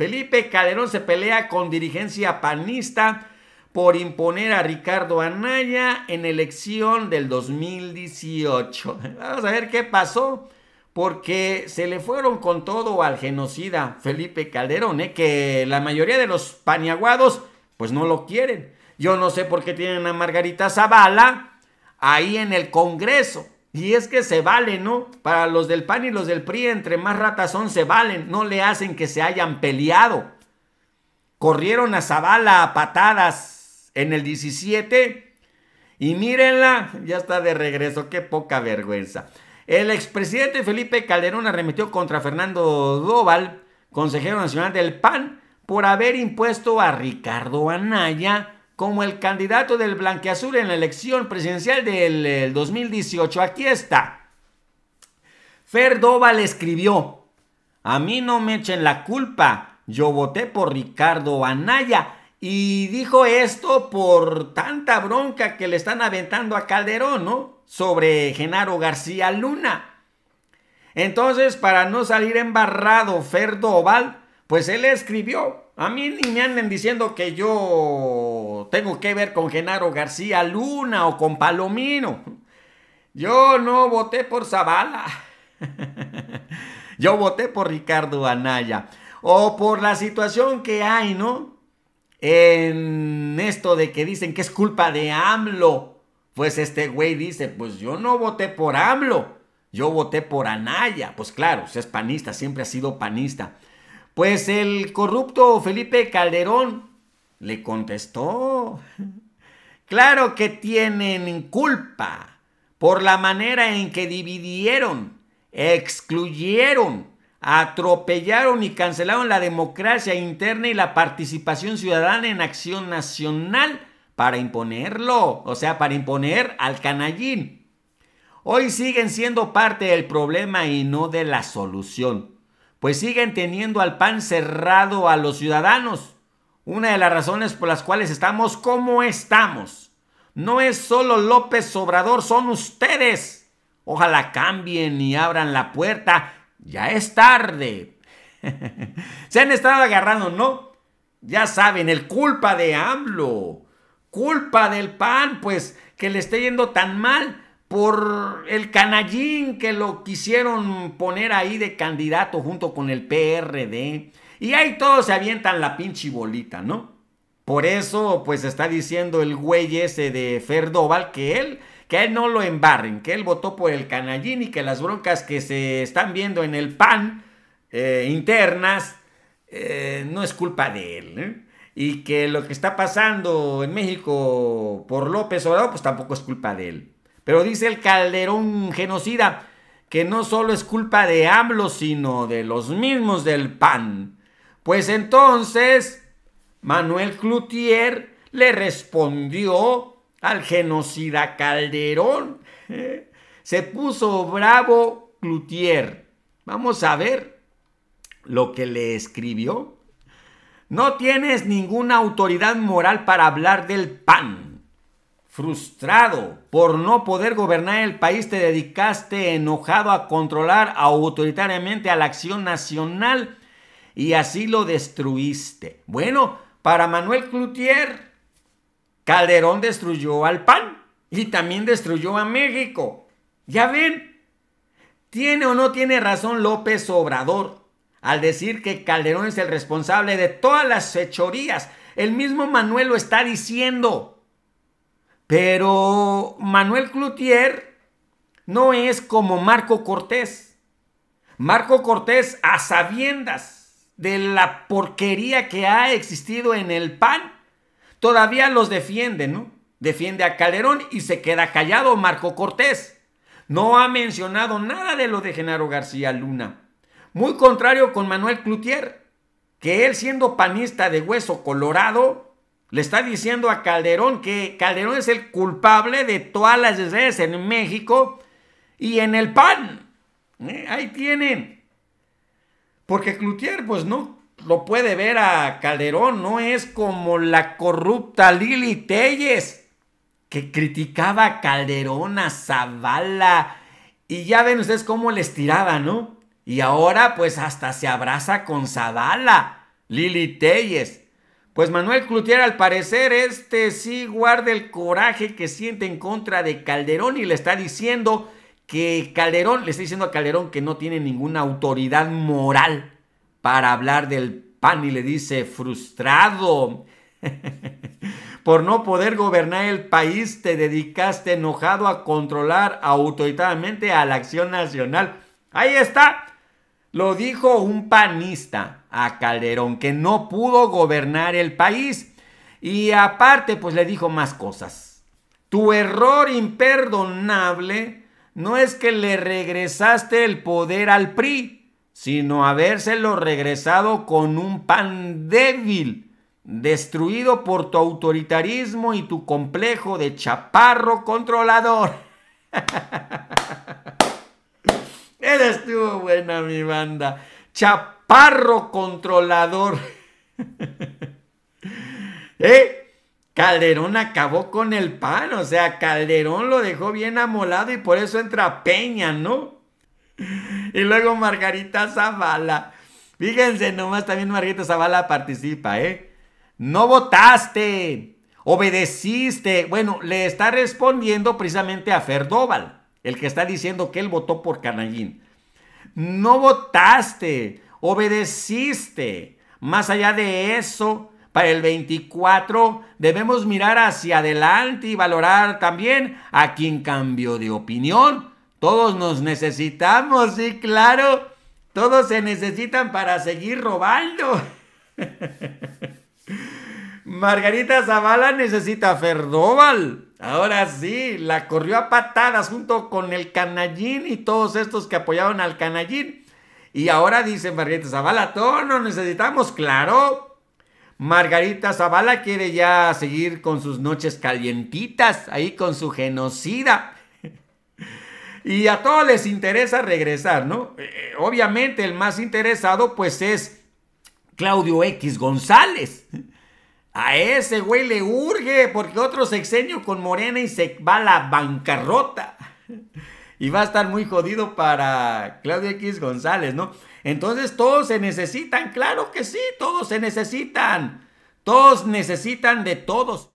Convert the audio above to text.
Felipe Calderón se pelea con dirigencia panista por imponer a Ricardo Anaya en elección del 2018. Vamos a ver qué pasó, porque se le fueron con todo al genocida Felipe Calderón, ¿eh? que la mayoría de los paniaguados pues no lo quieren. Yo no sé por qué tienen a Margarita Zavala ahí en el Congreso. Y es que se vale, ¿no? Para los del PAN y los del PRI, entre más ratas son, se valen. No le hacen que se hayan peleado. Corrieron a Zavala a patadas en el 17. Y mírenla, ya está de regreso. Qué poca vergüenza. El expresidente Felipe Calderón arremetió contra Fernando Doval, consejero nacional del PAN, por haber impuesto a Ricardo Anaya como el candidato del Blanqueazul en la elección presidencial del 2018. Aquí está. Ferdoval escribió, a mí no me echen la culpa, yo voté por Ricardo Anaya y dijo esto por tanta bronca que le están aventando a Calderón, ¿no? Sobre Genaro García Luna. Entonces, para no salir embarrado Ferdoval, pues él escribió a mí ni me anden diciendo que yo tengo que ver con Genaro García Luna o con Palomino. Yo no voté por Zavala. yo voté por Ricardo Anaya. O por la situación que hay, ¿no? En esto de que dicen que es culpa de AMLO. Pues este güey dice, pues yo no voté por AMLO. Yo voté por Anaya. Pues claro, es panista, siempre ha sido panista. Pues el corrupto Felipe Calderón le contestó, claro que tienen culpa por la manera en que dividieron, excluyeron, atropellaron y cancelaron la democracia interna y la participación ciudadana en acción nacional para imponerlo, o sea, para imponer al canallín. Hoy siguen siendo parte del problema y no de la solución pues siguen teniendo al pan cerrado a los ciudadanos. Una de las razones por las cuales estamos como estamos. No es solo López Obrador, son ustedes. Ojalá cambien y abran la puerta. Ya es tarde. Se han estado agarrando, ¿no? Ya saben, el culpa de AMLO. Culpa del PAN, pues, que le esté yendo tan mal por el canallín que lo quisieron poner ahí de candidato junto con el PRD. Y ahí todos se avientan la pinche bolita, ¿no? Por eso, pues está diciendo el güey ese de Ferdoval que él, que él no lo embarren, que él votó por el canallín y que las broncas que se están viendo en el PAN eh, internas eh, no es culpa de él. ¿eh? Y que lo que está pasando en México por López Obrador, pues tampoco es culpa de él. Pero dice el Calderón genocida que no solo es culpa de AMLO, sino de los mismos del PAN. Pues entonces, Manuel Cloutier le respondió al genocida Calderón. Se puso bravo Cloutier. Vamos a ver lo que le escribió. No tienes ninguna autoridad moral para hablar del PAN frustrado por no poder gobernar el país, te dedicaste enojado a controlar autoritariamente a la acción nacional y así lo destruiste. Bueno, para Manuel Cloutier, Calderón destruyó al PAN y también destruyó a México. Ya ven, tiene o no tiene razón López Obrador al decir que Calderón es el responsable de todas las fechorías. El mismo Manuel lo está diciendo. Pero Manuel Cloutier no es como Marco Cortés. Marco Cortés, a sabiendas de la porquería que ha existido en el PAN, todavía los defiende, ¿no? Defiende a Calderón y se queda callado Marco Cortés. No ha mencionado nada de lo de Genaro García Luna. Muy contrario con Manuel Cloutier, que él siendo panista de hueso colorado, le está diciendo a Calderón que Calderón es el culpable de todas las desgracias en México y en el PAN. ¿Eh? Ahí tienen. Porque Cloutier, pues no lo puede ver a Calderón, no es como la corrupta Lili Telles, que criticaba a Calderón, a Zavala, y ya ven ustedes cómo les tiraba, ¿no? Y ahora, pues hasta se abraza con Zavala, Lili Telles. Pues Manuel Clutier, al parecer, este sí guarda el coraje que siente en contra de Calderón y le está diciendo que Calderón, le está diciendo a Calderón que no tiene ninguna autoridad moral para hablar del PAN y le dice frustrado. Por no poder gobernar el país, te dedicaste enojado a controlar autoritariamente a la acción nacional. Ahí está. Lo dijo un panista a Calderón, que no pudo gobernar el país. Y aparte, pues le dijo más cosas. Tu error imperdonable no es que le regresaste el poder al PRI, sino habérselo regresado con un pan débil, destruido por tu autoritarismo y tu complejo de chaparro controlador. Eres tú buena mi banda chaparro controlador. ¿Eh? Calderón acabó con el pan, o sea, Calderón lo dejó bien amolado y por eso entra Peña, ¿no? Y luego Margarita Zavala. Fíjense nomás, también Margarita Zavala participa, ¿eh? No votaste, obedeciste. Bueno, le está respondiendo precisamente a Ferdóbal, el que está diciendo que él votó por Canallín no votaste, obedeciste. Más allá de eso, para el 24 debemos mirar hacia adelante y valorar también a quien cambió de opinión. Todos nos necesitamos, y claro. Todos se necesitan para seguir robando. Margarita Zavala necesita a Ahora sí, la corrió a patadas junto con el canallín y todos estos que apoyaban al canallín. Y ahora dice Margarita Zavala, todos nos necesitamos, claro. Margarita Zavala quiere ya seguir con sus noches calientitas, ahí con su genocida. y a todos les interesa regresar, ¿no? Eh, eh, obviamente el más interesado pues es Claudio X González. A ese güey le urge porque otro sexenio con Morena y se va a la bancarrota. Y va a estar muy jodido para Claudia X González, ¿no? Entonces todos se necesitan, claro que sí, todos se necesitan. Todos necesitan de todos.